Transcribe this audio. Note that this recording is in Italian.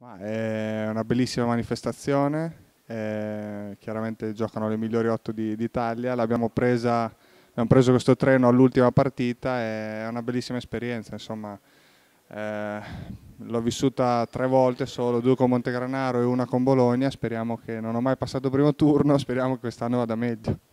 Ma è una bellissima manifestazione, eh, chiaramente giocano le migliori 8 d'Italia, l'abbiamo presa, abbiamo preso questo treno all'ultima partita, è una bellissima esperienza, insomma eh, l'ho vissuta tre volte solo, due con Montegranaro e una con Bologna, speriamo che non ho mai passato il primo turno, speriamo che quest'anno vada meglio.